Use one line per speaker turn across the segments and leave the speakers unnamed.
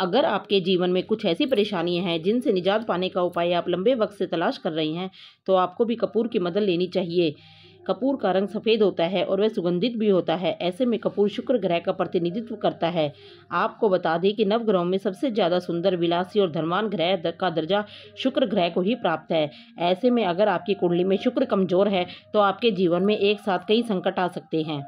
अगर आपके जीवन में कुछ ऐसी परेशानियां हैं जिनसे निजात पाने का उपाय आप लंबे वक्त से तलाश कर रही हैं तो आपको भी कपूर की मदद लेनी चाहिए कपूर का रंग सफ़ेद होता है और वह सुगंधित भी होता है ऐसे में कपूर शुक्र ग्रह का प्रतिनिधित्व करता है आपको बता दें कि नवग्रहों में सबसे ज़्यादा सुंदर विलासी और धर्मान ग्रह का दर्जा शुक्र ग्रह को ही प्राप्त है ऐसे में अगर आपकी कुंडली में शुक्र कमज़ोर है तो आपके जीवन में एक साथ कई संकट आ सकते हैं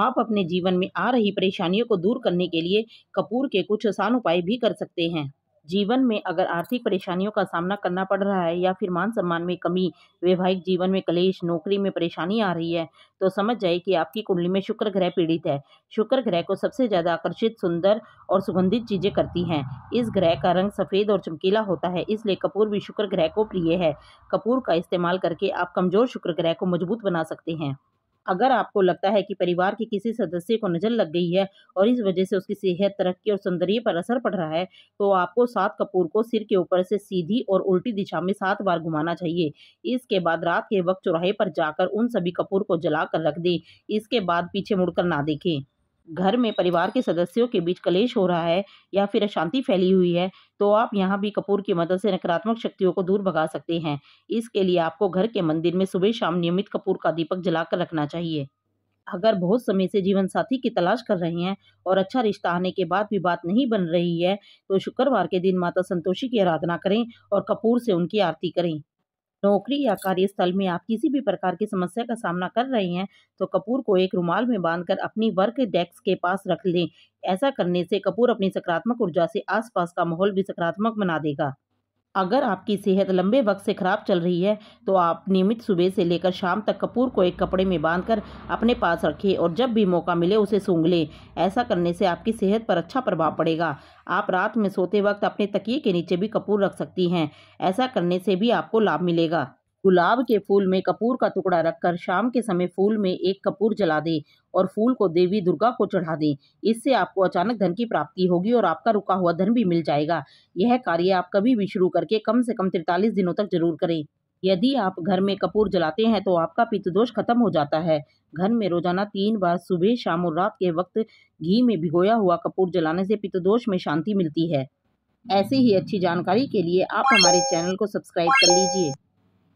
आप अपने जीवन में आ रही परेशानियों को दूर करने के लिए कपूर के कुछ आसान उपाय भी कर सकते हैं जीवन में अगर आर्थिक परेशानियों का सामना करना पड़ रहा है या फिर मान सम्मान में कमी वैवाहिक जीवन में कलेश नौकरी में परेशानी आ रही है तो समझ जाए कि आपकी कुंडली में शुक्र ग्रह पीड़ित है शुक्र ग्रह को सबसे ज़्यादा आकर्षित सुंदर और सुगंधित चीज़ें करती हैं इस ग्रह का रंग सफ़ेद और चमकीला होता है इसलिए कपूर भी शुक्र ग्रह को प्रिय है कपूर का इस्तेमाल करके आप कमज़ोर शुक्र ग्रह को मजबूत बना सकते हैं अगर आपको लगता है कि परिवार के किसी सदस्य को नज़र लग गई है और इस वजह से उसकी सेहत तरक्की और सौंदर्य पर असर पड़ रहा है तो आपको सात कपूर को सिर के ऊपर से सीधी और उल्टी दिशा में सात बार घुमाना चाहिए इसके बाद रात के वक्त चौराहे पर जाकर उन सभी कपूर को कर रख दें इसके बाद पीछे मुड़कर ना देखें घर में परिवार के सदस्यों के बीच कलेश हो रहा है या फिर अशांति फैली हुई है तो आप यहाँ भी कपूर की मदद से नकारात्मक शक्तियों को दूर भगा सकते हैं इसके लिए आपको घर के मंदिर में सुबह शाम नियमित कपूर का दीपक जलाकर रखना चाहिए अगर बहुत समय से जीवन साथी की तलाश कर रहे हैं और अच्छा रिश्ता आने के बाद भी बात नहीं बन रही है तो शुक्रवार के दिन माता संतोषी की आराधना करें और कपूर से उनकी आरती करें नौकरी या कार्यस्थल में आप किसी भी प्रकार की समस्या का सामना कर रहे हैं तो कपूर को एक रुमाल में बांधकर अपनी वर्क डेस्क के पास रख लें ऐसा करने से कपूर अपनी सकारात्मक ऊर्जा से आसपास का माहौल भी सकारात्मक बना देगा अगर आपकी सेहत लंबे वक्त से ख़राब चल रही है तो आप नियमित सुबह से लेकर शाम तक कपूर को एक कपड़े में बांधकर अपने पास रखें और जब भी मौका मिले उसे सूंघ लें ऐसा करने से आपकी सेहत पर अच्छा प्रभाव पड़ेगा आप रात में सोते वक्त अपने तकिए के नीचे भी कपूर रख सकती हैं ऐसा करने से भी आपको लाभ मिलेगा गुलाब के फूल में कपूर का टुकड़ा रखकर शाम के समय फूल में एक कपूर जला दें और फूल को देवी दुर्गा को चढ़ा दें इससे आपको अचानक धन की प्राप्ति होगी और आपका रुका हुआ धन भी मिल जाएगा यह कार्य आप कभी भी शुरू करके कम से कम तिरतालीस दिनों तक जरूर करें यदि आप घर में कपूर जलाते हैं तो आपका पितदोष खत्म हो जाता है घर में रोजाना तीन बार सुबह शाम और रात के वक्त घी में भिगोया हुआ कपूर जलाने से पितदोष में शांति मिलती है ऐसी ही अच्छी जानकारी के लिए आप हमारे चैनल को सब्सक्राइब कर लीजिए